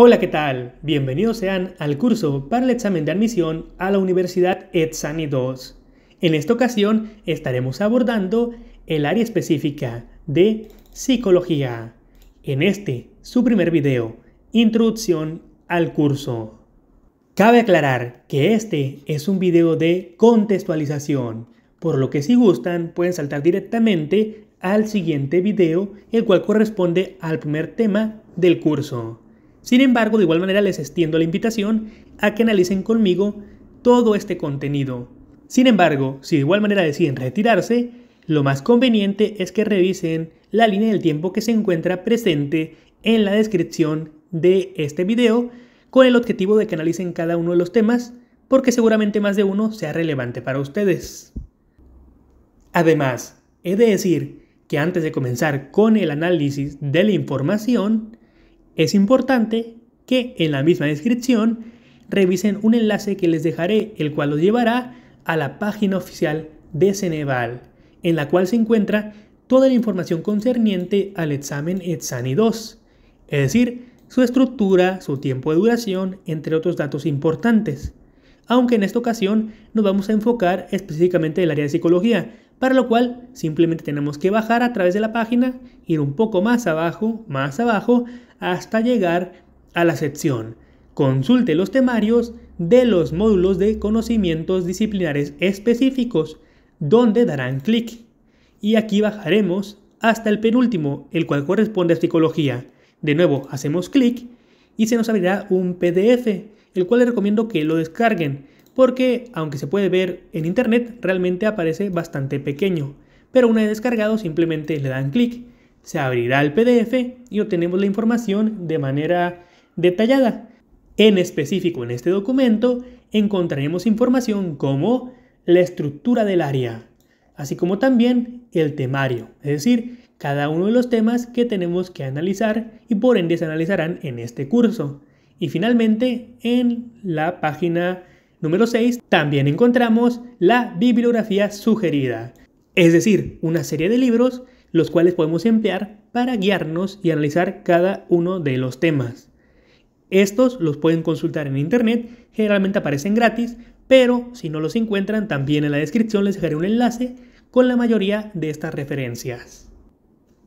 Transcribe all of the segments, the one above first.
Hola, ¿qué tal? Bienvenidos sean al curso para el examen de admisión a la Universidad ETSANI 2. En esta ocasión estaremos abordando el área específica de psicología. En este, su primer video, introducción al curso. Cabe aclarar que este es un video de contextualización, por lo que si gustan pueden saltar directamente al siguiente video, el cual corresponde al primer tema del curso. Sin embargo, de igual manera les extiendo la invitación a que analicen conmigo todo este contenido. Sin embargo, si de igual manera deciden retirarse, lo más conveniente es que revisen la línea del tiempo que se encuentra presente en la descripción de este video con el objetivo de que analicen cada uno de los temas porque seguramente más de uno sea relevante para ustedes. Además, he de decir que antes de comenzar con el análisis de la información, es importante que en la misma descripción revisen un enlace que les dejaré, el cual los llevará a la página oficial de Ceneval, en la cual se encuentra toda la información concerniente al examen ETSANI 2, es decir, su estructura, su tiempo de duración, entre otros datos importantes. Aunque en esta ocasión nos vamos a enfocar específicamente en el área de psicología, para lo cual simplemente tenemos que bajar a través de la página, ir un poco más abajo, más abajo, hasta llegar a la sección Consulte los temarios de los módulos de conocimientos disciplinares específicos, donde darán clic. Y aquí bajaremos hasta el penúltimo, el cual corresponde a psicología. De nuevo, hacemos clic y se nos abrirá un PDF, el cual les recomiendo que lo descarguen, porque aunque se puede ver en internet, realmente aparece bastante pequeño. Pero una vez descargado, simplemente le dan clic se abrirá el PDF y obtenemos la información de manera detallada. En específico, en este documento encontraremos información como la estructura del área, así como también el temario, es decir, cada uno de los temas que tenemos que analizar y por ende se analizarán en este curso. Y finalmente, en la página número 6 también encontramos la bibliografía sugerida, es decir, una serie de libros los cuales podemos emplear para guiarnos y analizar cada uno de los temas. Estos los pueden consultar en internet, generalmente aparecen gratis, pero si no los encuentran también en la descripción les dejaré un enlace con la mayoría de estas referencias.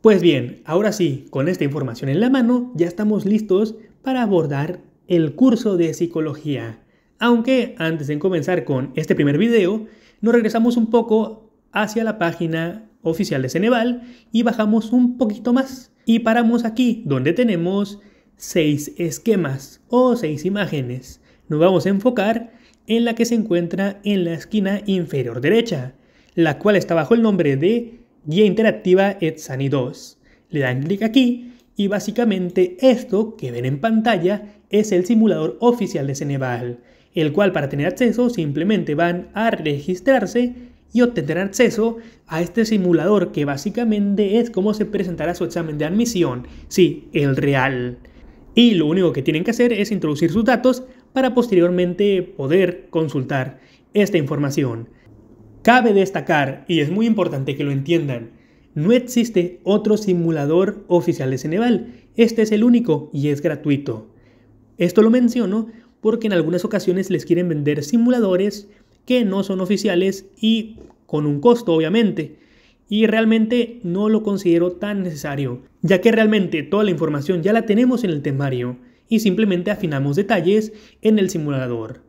Pues bien, ahora sí, con esta información en la mano, ya estamos listos para abordar el curso de psicología. Aunque antes de comenzar con este primer video, nos regresamos un poco hacia la página oficial de Ceneval y bajamos un poquito más y paramos aquí donde tenemos seis esquemas o seis imágenes. Nos vamos a enfocar en la que se encuentra en la esquina inferior derecha, la cual está bajo el nombre de Guía Interactiva Etsani 2. Le dan clic aquí y básicamente esto que ven en pantalla es el simulador oficial de Ceneval, el cual para tener acceso simplemente van a registrarse y obtener acceso a este simulador que básicamente es cómo se presentará su examen de admisión, sí, el real. Y lo único que tienen que hacer es introducir sus datos para posteriormente poder consultar esta información. Cabe destacar, y es muy importante que lo entiendan, no existe otro simulador oficial de Ceneval. Este es el único y es gratuito. Esto lo menciono porque en algunas ocasiones les quieren vender simuladores no son oficiales y con un costo obviamente. Y realmente no lo considero tan necesario, ya que realmente toda la información ya la tenemos en el temario y simplemente afinamos detalles en el simulador.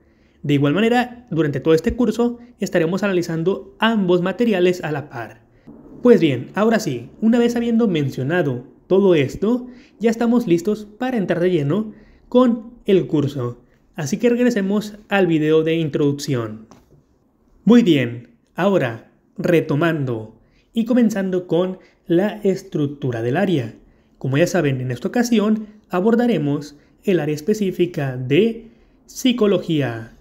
De igual manera, durante todo este curso estaremos analizando ambos materiales a la par. Pues bien, ahora sí, una vez habiendo mencionado todo esto, ya estamos listos para entrar de lleno con el curso. Así que regresemos al video de introducción. Muy bien, ahora retomando y comenzando con la estructura del área. Como ya saben, en esta ocasión abordaremos el área específica de psicología,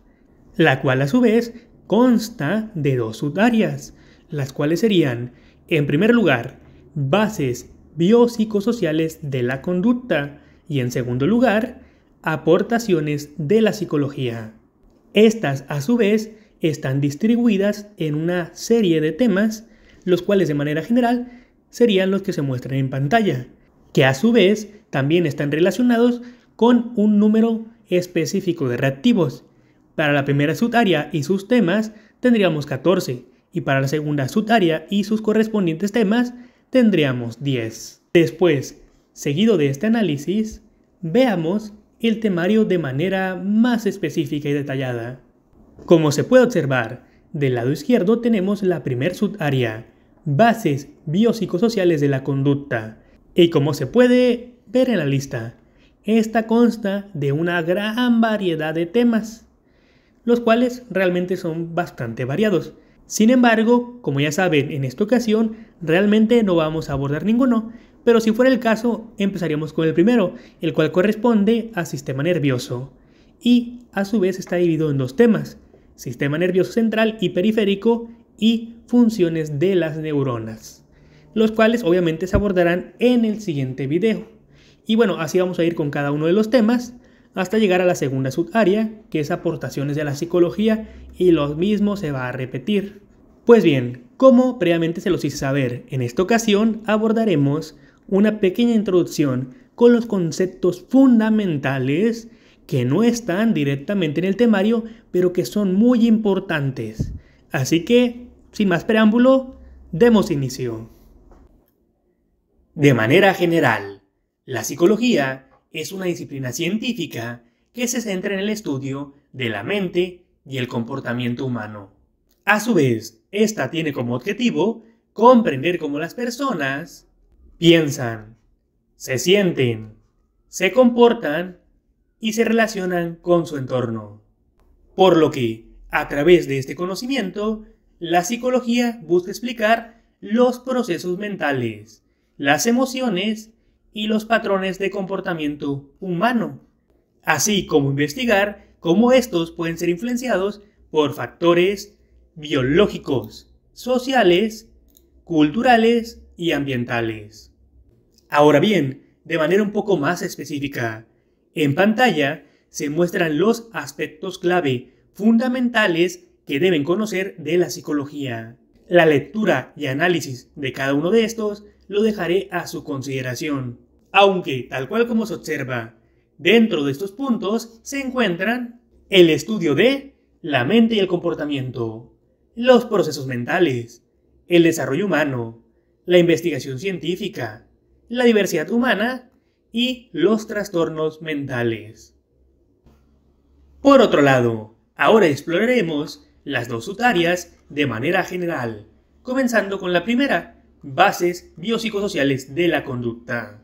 la cual a su vez consta de dos subáreas, las cuales serían, en primer lugar, bases biopsicosociales de la conducta y en segundo lugar, aportaciones de la psicología. Estas a su vez están distribuidas en una serie de temas, los cuales de manera general serían los que se muestran en pantalla, que a su vez también están relacionados con un número específico de reactivos. Para la primera subárea y sus temas tendríamos 14, y para la segunda subárea y sus correspondientes temas tendríamos 10. Después, seguido de este análisis, veamos el temario de manera más específica y detallada. Como se puede observar, del lado izquierdo tenemos la primer subárea, bases biopsicosociales de la conducta. Y como se puede ver en la lista, esta consta de una gran variedad de temas, los cuales realmente son bastante variados. Sin embargo, como ya saben, en esta ocasión realmente no vamos a abordar ninguno, pero si fuera el caso, empezaríamos con el primero, el cual corresponde a sistema nervioso, y a su vez está dividido en dos temas, sistema nervioso central y periférico y funciones de las neuronas, los cuales obviamente se abordarán en el siguiente video. Y bueno, así vamos a ir con cada uno de los temas hasta llegar a la segunda subárea, que es aportaciones de la psicología, y lo mismo se va a repetir. Pues bien, como previamente se los hice saber, en esta ocasión abordaremos una pequeña introducción con los conceptos fundamentales que no están directamente en el temario, pero que son muy importantes. Así que, sin más preámbulo, demos inicio. De manera general, la psicología es una disciplina científica que se centra en el estudio de la mente y el comportamiento humano. A su vez, esta tiene como objetivo comprender cómo las personas piensan, se sienten, se comportan y se relacionan con su entorno. Por lo que, a través de este conocimiento, la psicología busca explicar los procesos mentales, las emociones y los patrones de comportamiento humano, así como investigar cómo estos pueden ser influenciados por factores biológicos, sociales, culturales y ambientales. Ahora bien, de manera un poco más específica, en pantalla se muestran los aspectos clave fundamentales que deben conocer de la psicología. La lectura y análisis de cada uno de estos lo dejaré a su consideración. Aunque, tal cual como se observa, dentro de estos puntos se encuentran el estudio de la mente y el comportamiento, los procesos mentales, el desarrollo humano, la investigación científica, la diversidad humana y los trastornos mentales. Por otro lado, ahora exploraremos las dos sutarias de manera general, comenzando con la primera, bases biopsicosociales de la conducta.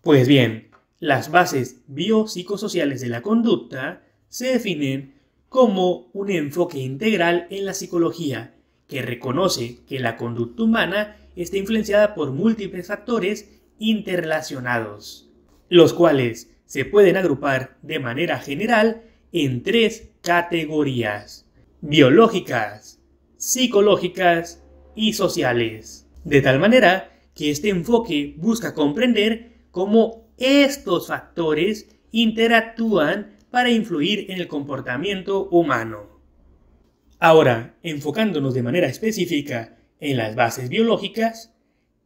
Pues bien, las bases biopsicosociales de la conducta se definen como un enfoque integral en la psicología que reconoce que la conducta humana está influenciada por múltiples factores interrelacionados, los cuales se pueden agrupar de manera general en tres categorías, biológicas, psicológicas y sociales, de tal manera que este enfoque busca comprender cómo estos factores interactúan para influir en el comportamiento humano. Ahora, enfocándonos de manera específica en las bases biológicas,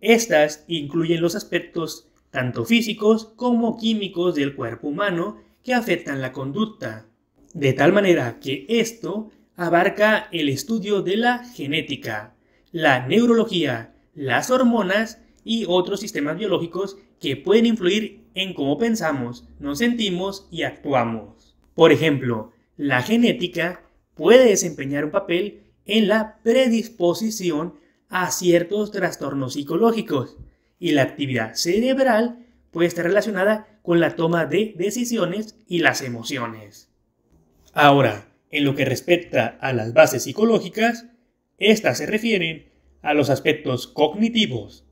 estas incluyen los aspectos tanto físicos como químicos del cuerpo humano que afectan la conducta, de tal manera que esto abarca el estudio de la genética, la neurología, las hormonas y otros sistemas biológicos que pueden influir en cómo pensamos, nos sentimos y actuamos. Por ejemplo, la genética puede desempeñar un papel en la predisposición a ciertos trastornos psicológicos y la actividad cerebral puede estar relacionada con la toma de decisiones y las emociones. Ahora, en lo que respecta a las bases psicológicas, estas se refieren a los aspectos cognitivos,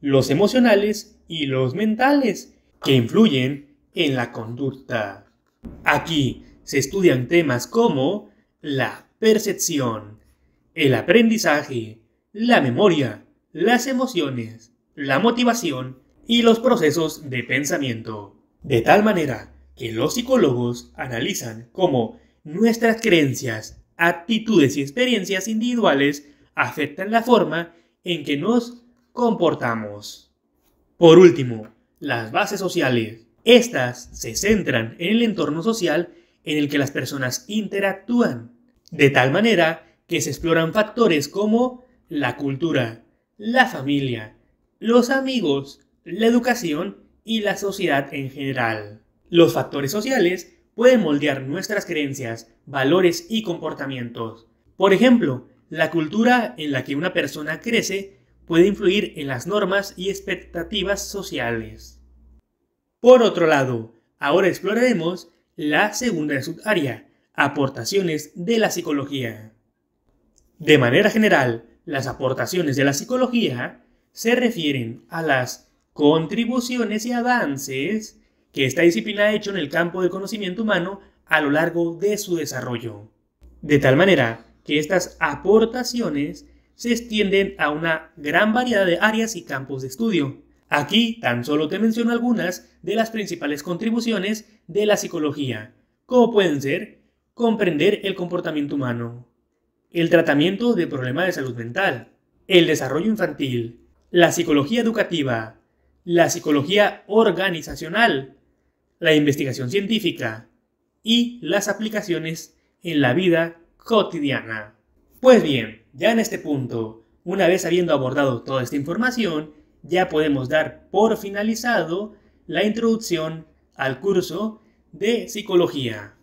los emocionales y los mentales, que influyen en la conducta. Aquí se estudian temas como la percepción, el aprendizaje, la memoria, las emociones, la motivación y los procesos de pensamiento. De tal manera que los psicólogos analizan cómo nuestras creencias, actitudes y experiencias individuales afectan la forma en que nos comportamos. Por último, las bases sociales. Estas se centran en el entorno social en el que las personas interactúan, de tal manera que se exploran factores como la cultura, la familia, los amigos, la educación y la sociedad en general. Los factores sociales pueden moldear nuestras creencias, valores y comportamientos. Por ejemplo, la cultura en la que una persona crece puede influir en las normas y expectativas sociales. Por otro lado, ahora exploraremos la segunda subárea, aportaciones de la psicología. De manera general, las aportaciones de la psicología se refieren a las contribuciones y avances que esta disciplina ha hecho en el campo del conocimiento humano a lo largo de su desarrollo. De tal manera que estas aportaciones se extienden a una gran variedad de áreas y campos de estudio. Aquí tan solo te menciono algunas de las principales contribuciones de la psicología, como pueden ser comprender el comportamiento humano, el tratamiento de problemas de salud mental, el desarrollo infantil, la psicología educativa, la psicología organizacional, la investigación científica y las aplicaciones en la vida cotidiana. Pues bien, ya en este punto, una vez habiendo abordado toda esta información, ya podemos dar por finalizado la introducción al curso de psicología.